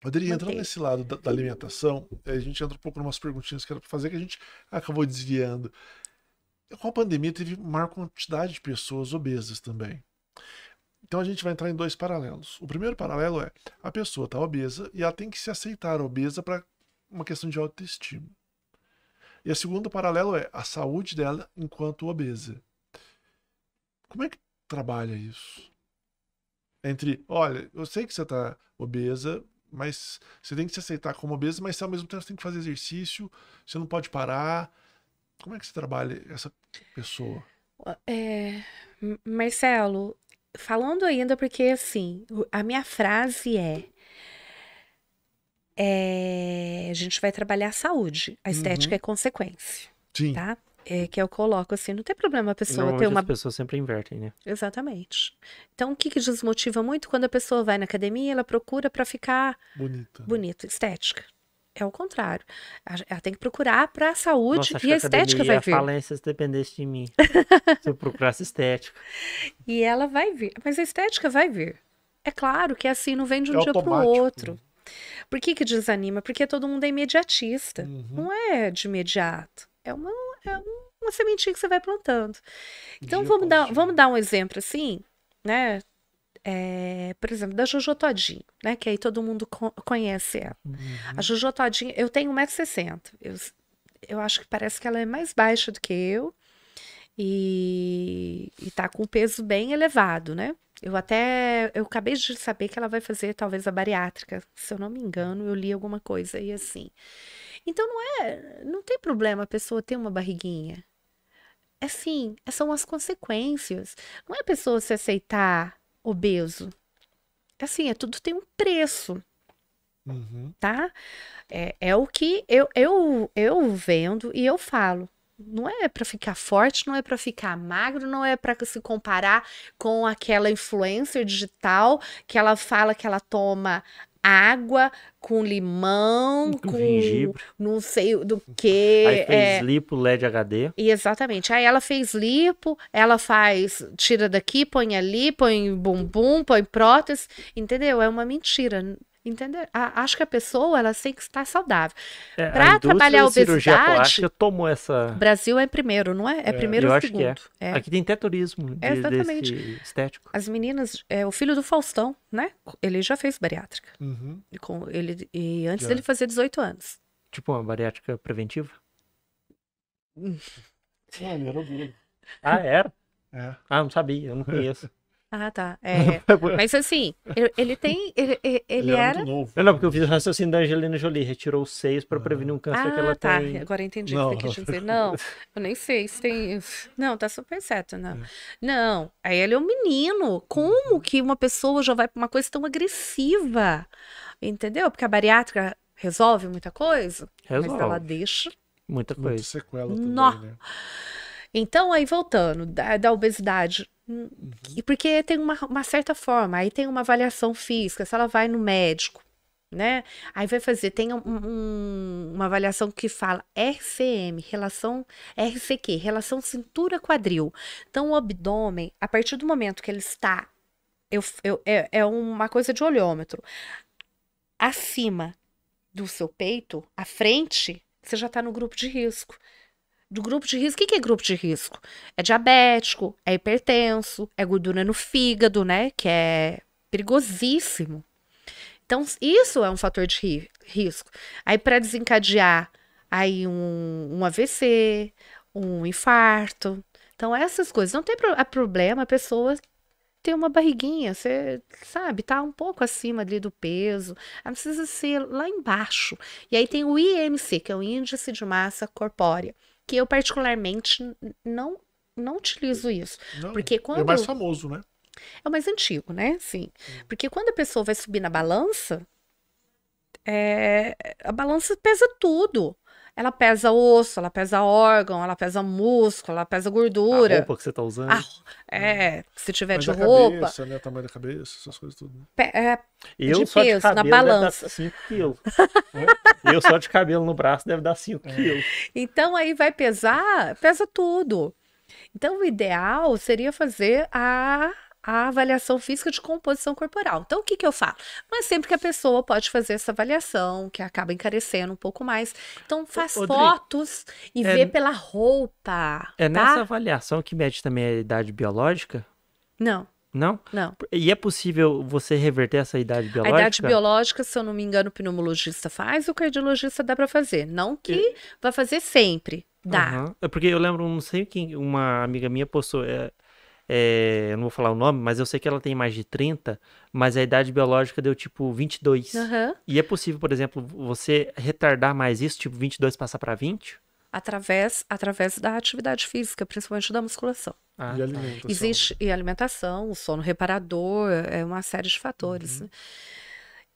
Poderia entrando nesse lado da, da, alimentação, a gente entra um pouco em umas perguntinhas que era para fazer que a gente acabou desviando. Com a pandemia, teve uma quantidade de pessoas obesas também. Então a gente vai entrar em dois paralelos. O primeiro paralelo é a pessoa está obesa e ela tem que se aceitar obesa para uma questão de autoestima. E o segundo paralelo é a saúde dela enquanto obesa. Como é que trabalha isso? Entre, olha, eu sei que você está obesa, mas você tem que se aceitar como obeso, mas ao mesmo tempo você tem que fazer exercício, você não pode parar. Como é que você trabalha essa pessoa? É, Marcelo, falando ainda, porque assim, a minha frase é. é a gente vai trabalhar a saúde, a estética uhum. é consequência. Sim. Tá? é, que eu coloco assim, não tem problema a pessoa ter uma. As pessoas sempre invertem, né? Exatamente. Então, o que, que desmotiva muito quando a pessoa vai na academia, ela procura para ficar bonita, né? bonita, estética. É o contrário. Ela tem que procurar para a saúde Nossa, e a estética vai vir. falência se dependesse de mim. se eu procurasse estética. E ela vai vir. Mas a estética vai vir. É claro que é assim não vem de um é dia para o né? outro. Por que que desanima? Porque todo mundo é imediatista. Uhum. Não é de imediato. É uma é uma sementinha que você vai plantando. Então Dia vamos dar, vamos dar um exemplo assim, né? É, por exemplo, da Jojo Todinho, né? Que aí todo mundo co conhece ela. Uhum. A Jojo Todinho, eu tenho 1,60m. Eu, eu acho que parece que ela é mais baixa do que eu. E, e tá com um peso bem elevado, né? Eu até. Eu acabei de saber que ela vai fazer talvez a bariátrica, se eu não me engano, eu li alguma coisa aí assim. Então não é, não tem problema a pessoa ter uma barriguinha. É sim, é, são as consequências. Não é a pessoa se aceitar obeso. É assim, é tudo tem um preço. Uhum. Tá? É, é o que eu, eu, eu vendo e eu falo. Não é para ficar forte, não é para ficar magro, não é para se comparar com aquela influencer digital que ela fala que ela toma água com limão, com, com gengibre. não sei do que. Aí fez é... lipo, LED HD. E exatamente. Aí ela fez lipo, ela faz, tira daqui, põe ali, põe bumbum, põe prótese, entendeu? É uma mentira. Entendeu? A, acho que a pessoa ela tem que estar saudável. É, para trabalhar a obesidade. Eu tomo essa. Brasil é primeiro, não é? É, é primeiro ou é. segundo. É. Aqui tem até turismo de, exatamente. estético. As meninas, é, o filho do Faustão, né? Ele já fez bariátrica. Uhum. E, com, ele, e antes já. dele fazer 18 anos. Tipo uma bariátrica preventiva? Sim, Ah, ele era Ah, era? É. Ah, não sabia, eu não conheço. Ah, tá. É. Mas assim, ele tem. Ele, ele, ele era. Novo. É, não, porque eu fiz o raciocínio da Angelina Jolie, retirou seis para prevenir um câncer ah, que ela ah, tá. tem. Agora entendi o que você quis dizer. Não, eu nem sei se tem. Não, tá super certo, não. É. Não, aí ele é um menino. Como uhum. que uma pessoa já vai para uma coisa tão agressiva? Entendeu? Porque a bariátrica resolve muita coisa, resolve. mas ela deixa. Muita coisa. Muita sequela também, né? Então, aí voltando, da, da obesidade. Uhum. Porque tem uma, uma certa forma, aí tem uma avaliação física, se ela vai no médico, né? Aí vai fazer, tem um, um, uma avaliação que fala RCM, relação RCQ, relação cintura-quadril. Então, o abdômen, a partir do momento que ele está, eu, eu, é, é uma coisa de olhômetro, acima do seu peito, à frente, você já está no grupo de risco do grupo de risco. O que é grupo de risco? É diabético, é hipertenso, é gordura no fígado, né? Que é perigosíssimo. Então, isso é um fator de ri risco. Aí, para desencadear aí um, um AVC, um infarto. Então, essas coisas. Não tem pro é problema a pessoa ter uma barriguinha, você sabe, tá um pouco acima ali do peso. Ela precisa ser lá embaixo. E aí tem o IMC, que é o Índice de Massa Corpórea que eu particularmente não não utilizo isso. Não, porque é quando é mais famoso, né? É o mais antigo, né? Sim. Hum. Porque quando a pessoa vai subir na balança, é, a balança pesa tudo. Ela pesa osso, ela pesa órgão, ela pesa músculo, ela pesa gordura. A roupa que você tá usando. Ah, ah. é, se tiver Mas de roupa. Cabeça, né? O tamanho da cabeça, essas coisas tudo. Né? É, eu de só peso, de cabelo na balança. 5 quilos. Né? eu só de cabelo no braço deve dar 5 é. quilos. Então aí vai pesar, pesa tudo. Então o ideal seria fazer a a avaliação física de composição corporal. Então, o que, que eu falo? Mas é sempre que a pessoa pode fazer essa avaliação, que acaba encarecendo um pouco mais. Então, faz fotos e é, vê pela roupa. É tá? nessa avaliação que mede também a idade biológica? Não. Não? Não. E é possível você reverter essa idade biológica? A idade biológica, se eu não me engano, o pneumologista faz, o cardiologista dá para fazer. Não que e... vai fazer sempre. Dá. Uhum. É porque eu lembro, não sei quem, uma amiga minha postou. É é, eu não vou falar o nome, mas eu sei que ela tem mais de 30, mas a idade biológica deu tipo 22. Uhum. E é possível, por exemplo, você retardar mais isso, tipo 22 passar para 20? Através, através da atividade física, principalmente da musculação. Ah, e tá. alimentação. Existe né? e alimentação, sono reparador, é uma série de fatores. Uhum. Né?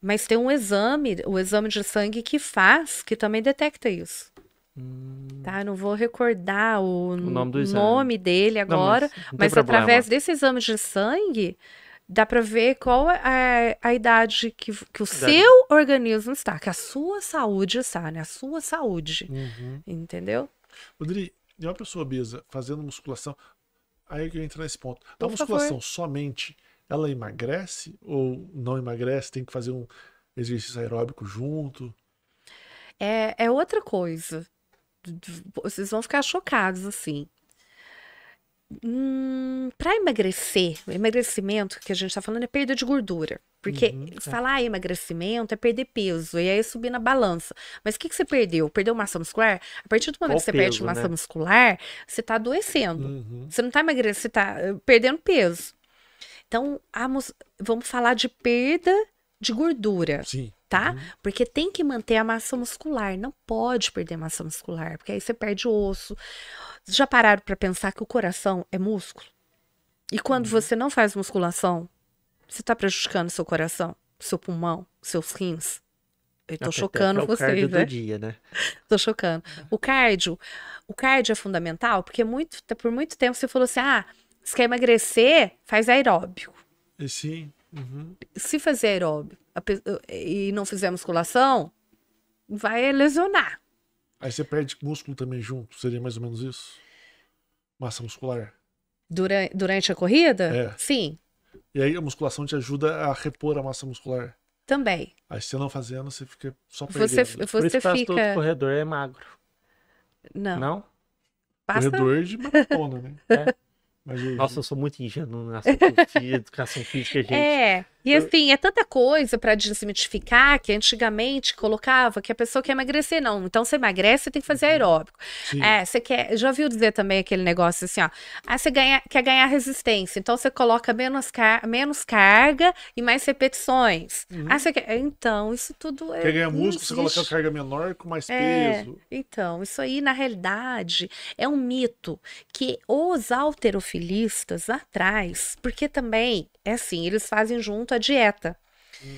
Mas tem um exame, o exame de sangue que faz, que também detecta isso. Hum. Tá, não vou recordar o, o nome, nome dele agora, não, mas, não mas através desse exame de sangue, dá para ver qual é a, a idade que, que o idade. seu organismo está, que a sua saúde está, né? A sua saúde. Uhum. Entendeu? Rodrigo, e uma pessoa obesa fazendo musculação, aí que eu entro nesse ponto. Da então, musculação favor. somente, ela emagrece ou não emagrece? Tem que fazer um exercício aeróbico junto? É, é outra coisa. Vocês vão ficar chocados assim. Hum, para emagrecer, o emagrecimento que a gente tá falando é perda de gordura. Porque uhum, tá. falar emagrecimento é perder peso, e aí é subir na balança. Mas o que, que você perdeu? Perdeu massa muscular? A partir do momento Qual que você peso, perde massa né? muscular, você tá adoecendo. Uhum. Você não tá emagrecendo, você tá eh, perdendo peso. Então, a, vamos falar de perda de gordura. Sim. Tá? Uhum. Porque tem que manter a massa muscular, não pode perder massa muscular, porque aí você perde osso. Já pararam para pensar que o coração é músculo? E quando uhum. você não faz musculação, você tá prejudicando seu coração, seu pulmão, seus rins. Eu tô Até chocando vocês, né? Do dia, né? tô chocando. O cardio, o cardio é fundamental, porque muito, por muito tempo você falou assim: "Ah, você quer emagrecer, faz aeróbico". E sim. Uhum. Se fazer aeróbio e não fizer musculação, vai lesionar. Aí você perde músculo também junto, seria mais ou menos isso? Massa muscular. Durante, durante a corrida? É. Sim. E aí a musculação te ajuda a repor a massa muscular. Também. Aí você não fazendo, você fica só perdendo. Você, você Por isso tá fica... todo corredor é magro. Não. Não? Passa... Corredor de maratona, né? É. Nossa, eu sou muito ingênuo nessa educação física, gente. É. E assim, é tanta coisa para desmitificar que antigamente colocava que a pessoa quer emagrecer, não. Então você emagrece, você tem que fazer uhum. aeróbico. Sim. É, você quer. Já ouviu dizer também aquele negócio assim, ó. Ah, você ganha, quer ganhar resistência, então você coloca menos, car menos carga e mais repetições. Ah, uhum. Ah, você quer. Então, isso tudo é. Quer ganhar músculo, você coloca carga menor com mais é, peso. Então, isso aí, na realidade, é um mito que os alterofilistas atrás, porque também, é assim, eles fazem junto quanto dieta. Uhum.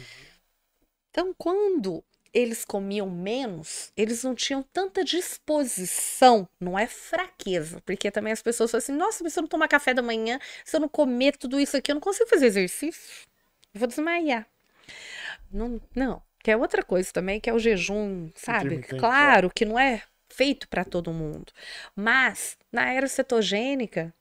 Então, quando eles comiam menos, eles não tinham tanta disposição, não é fraqueza, porque também as pessoas falam assim: nossa, mas se eu não tomar café da manhã, se eu não comer tudo isso aqui, eu não consigo fazer exercício, eu vou desmaiar. Não, não. Que é outra coisa também, que é o jejum, sabe? claro é. que não é feito para todo mundo, mas na era cetogênica,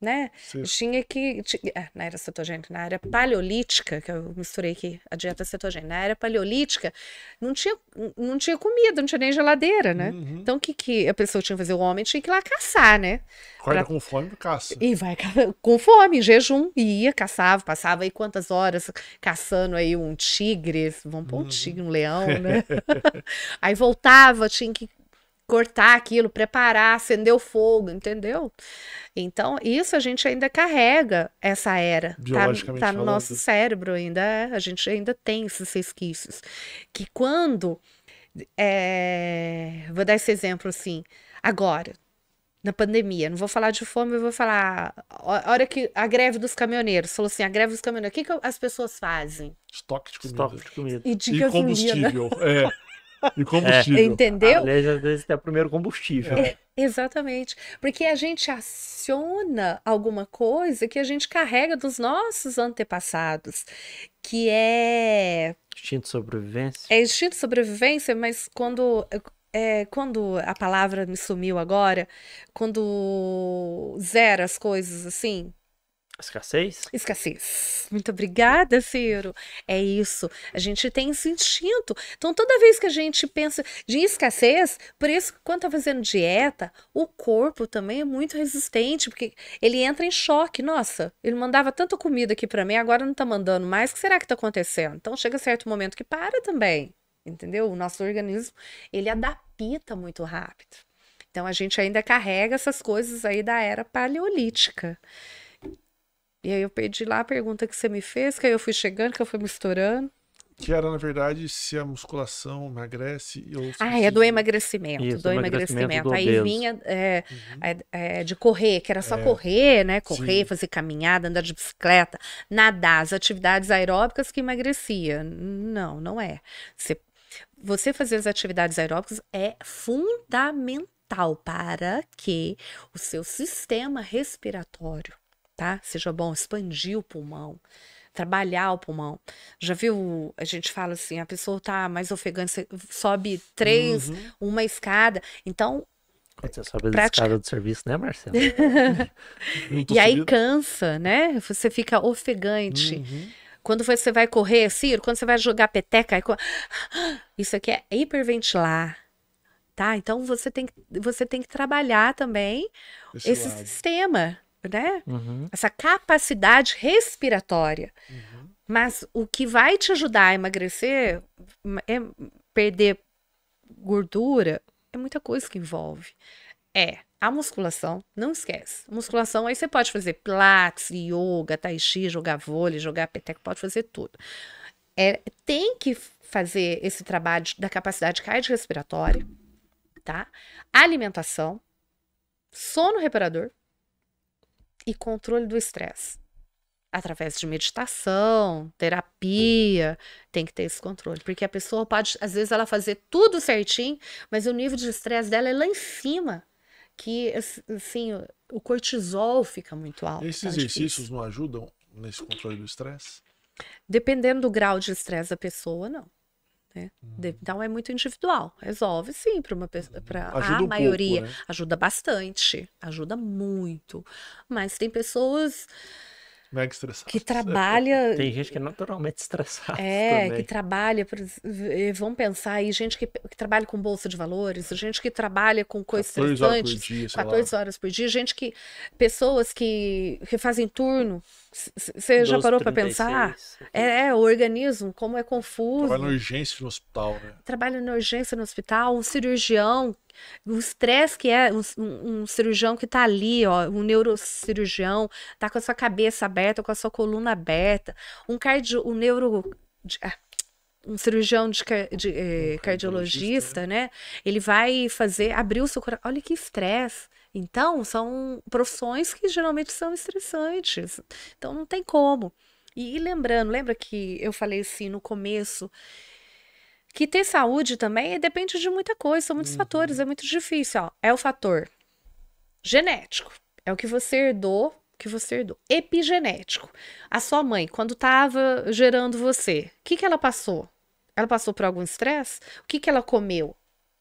né? Sim. Tinha que. Tinha, é, na era cetogênica, na era paleolítica, que eu misturei aqui a dieta cetogênica, na era paleolítica, não tinha, não tinha comida, não tinha nem geladeira, né? Uhum. Então, o que, que a pessoa tinha que fazer? O homem tinha que ir lá caçar, né? Acorda pra... com fome, caça. E vai com fome, em jejum. E ia, caçava, passava aí quantas horas caçando aí um tigre, vamos pôr um uhum. tigre, um leão, né? aí voltava, tinha que cortar aquilo, preparar, acender o fogo, entendeu? Então, isso a gente ainda carrega essa era. Tá, Biologicamente tá, tá no nosso cérebro ainda, a gente ainda tem esses resquícios. Que quando. É, vou dar esse exemplo assim. Agora, na pandemia. Não vou falar de fome, eu vou falar. A hora que a greve dos caminhoneiros falou assim: a greve dos caminhoneiros, o que, que as pessoas fazem? Estoque de comida. Estoque de comida. E, de e combustível. É. E é. combustível. É, entendeu? A leite às vezes é o primeiro combustível. É, exatamente. Porque a gente aciona alguma coisa que a gente carrega dos nossos antepassados, que é. Instinto de sobrevivência. É instinto de sobrevivência, mas quando. É, quando a palavra me sumiu agora, quando zera as coisas assim, Escassez? Escassez. Muito obrigada, Ciro. É isso. A gente tem esse instinto. Então, toda vez que a gente pensa de escassez, por isso, quando tá fazendo dieta, o corpo também é muito resistente, porque ele entra em choque. Nossa, ele mandava tanta comida aqui para mim, agora não tá mandando mais. O que será que tá acontecendo? Então, chega certo momento que para também, entendeu? O nosso organismo, ele adapta muito rápido. Então, a gente ainda carrega essas coisas aí da era paleolítica. E aí eu perdi lá a pergunta que você me fez, que aí eu fui chegando, que eu fui misturando. Que era, na verdade, se a musculação emagrece ou. Ah, é do emagrecimento. Isso, do emagrecimento. emagrecimento do então, aí vinha é, uhum. É, é, de correr, que era só é. correr, né? Correr, Sim. fazer caminhada, andar de bicicleta, nadar, as atividades aeróbicas que emagrecia. Não, não é. Você, você fazer as atividades aeróbicas é fundamental para que o seu sistema respiratório tá? Seja bom expandir o pulmão, trabalhar o pulmão. Já viu? A gente fala assim, a pessoa tá mais ofegante, sobe três, uhum. uma escada. Então, quando você sobe Prática. escada do serviço, né, Marcelo? e aí cansa, né? Você fica ofegante. Uhum. Quando você vai correr, Ciro, quando você vai jogar peteca, isso aqui é hiperventilar. Tá? Então você tem, que, você tem que trabalhar também esse, esse sistema, né? Uhum. Essa capacidade respiratória. Uhum. Mas o que vai te ajudar a emagrecer é perder gordura, é muita coisa que envolve. É a musculação, não esquece. Musculação, aí você pode fazer pilates, yoga, tai chi, jogar vôlei, jogar peteca, pode fazer tudo. É, tem que fazer esse trabalho da capacidade cardiorrespiratória, tá? Alimentação, sono reparador, e controle do estresse. Através de meditação, terapia, tem que ter esse controle. Porque a pessoa pode, às vezes, ela fazer tudo certinho, mas o nível de estresse dela é lá em cima. Que, assim, o cortisol fica muito alto. Esses tá exercícios não ajudam nesse controle do estresse? Dependendo do grau de estresse da pessoa, não. Né? Uhum. Então é muito individual. Resolve sim para uma para uhum. a um maioria pouco, né? ajuda bastante, ajuda muito. Mas tem pessoas Mega estressado. Que trabalha. Tem gente que é naturalmente estressada. É, também. que trabalha. Vamos pensar aí, gente que, que, trabalha com bolsa de valores, gente que trabalha com coisas 14 Horas por dia, 14 lá. horas por dia, gente que. Pessoas que, que fazem turno. Você já parou para pensar? É, é, o organismo, como é confuso. Trabalha na urgência no hospital, né? Trabalha na urgência no hospital, um cirurgião o estresse que é um, um cirurgião que tá ali, ó, um neurocirurgião, tá com a sua cabeça aberta, com a sua coluna aberta, um cardio, um neuro ah, um cirurgião de, de eh, cardiologista, cardiologista, né? né? Ele vai fazer, abrir o seu coração. Olha que estresse. Então, são profissões que geralmente são estressantes. Então, não tem como. E, e lembrando, lembra que eu falei assim no começo que ter saúde também depende de muita coisa, são muitos uhum. fatores, é muito difícil. Ó. É o fator genético, é o que você herdou, que você herdou. Epigenético. A sua mãe, quando estava gerando você, o que, que ela passou? Ela passou por algum estresse? O que, que ela comeu?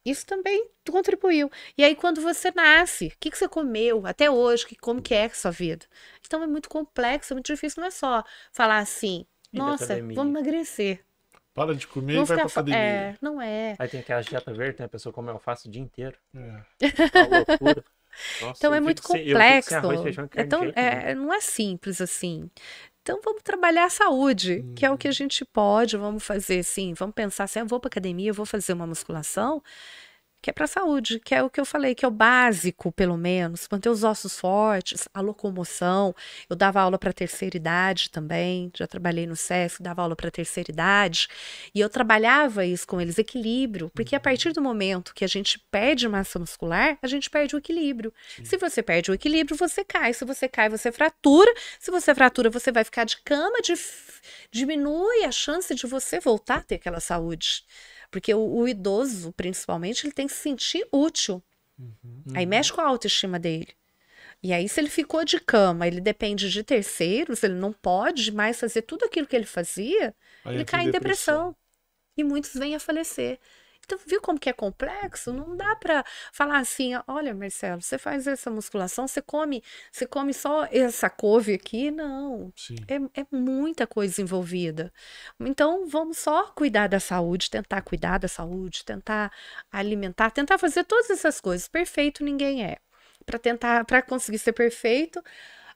Isso também contribuiu. E aí, quando você nasce, o que, que você comeu até hoje? Que, como que é a sua vida? Então, é muito complexo, é muito difícil. Não é só falar assim, nossa, vamos emagrecer. Para de comer não e vai pra academia. É, não é. Aí tem aquela dieta verde, né? A pessoa come alface o dia inteiro. É. Tá uma loucura. Nossa, então é muito complexo. Sem, arroz, feijão, é tão, é, não é simples assim. Então vamos trabalhar a saúde, hum. que é o que a uhum. gente pode, vamos fazer assim, vamos pensar assim, ah, eu vou para academia, eu vou fazer uma musculação, que é para a saúde, que é o que eu falei, que é o básico, pelo menos, manter os ossos fortes, a locomoção. Eu dava aula para terceira idade também, já trabalhei no SESC, dava aula para terceira idade, e eu trabalhava isso com eles, equilíbrio, porque a partir do momento que a gente perde massa muscular, a gente perde o equilíbrio. Sim. Se você perde o equilíbrio, você cai. Se você cai, você fratura. Se você fratura, você vai ficar de cama, de... diminui a chance de você voltar a ter aquela saúde. Porque o, o idoso, principalmente, ele tem que se sentir útil. Uhum. Aí mexe com a autoestima dele. E aí, se ele ficou de cama, ele depende de terceiros, ele não pode mais fazer tudo aquilo que ele fazia, aí ele cai em depressão. depressão. E muitos vêm a falecer. Então, viu como que é complexo? Não dá para falar assim, olha, Marcelo, você faz essa musculação, você come, você come só essa couve aqui? Não. É, é, muita coisa envolvida. Então, vamos só cuidar da saúde, tentar cuidar da saúde, tentar alimentar, tentar fazer todas essas coisas. Perfeito ninguém é. Para tentar, para conseguir ser perfeito,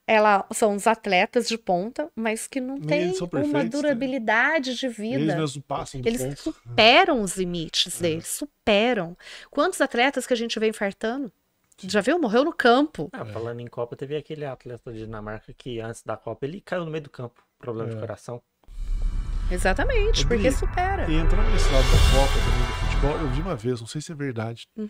ela são os atletas de ponta, mas que não tem uma né? durabilidade né? de vida. Eles mesmo passam Eles ponto. superam os limites é. deles, superam. Quantos atletas que a gente vê infartando? Já viu? Morreu no campo. Ah, é. falando em Copa, teve aquele atleta de Dinamarca que antes da Copa ele caiu no meio do campo, problema é. de coração. Exatamente, porque supera. E entrando nesse lado da Copa Mundo do futebol, eu vi uma vez, não sei se é verdade, hum.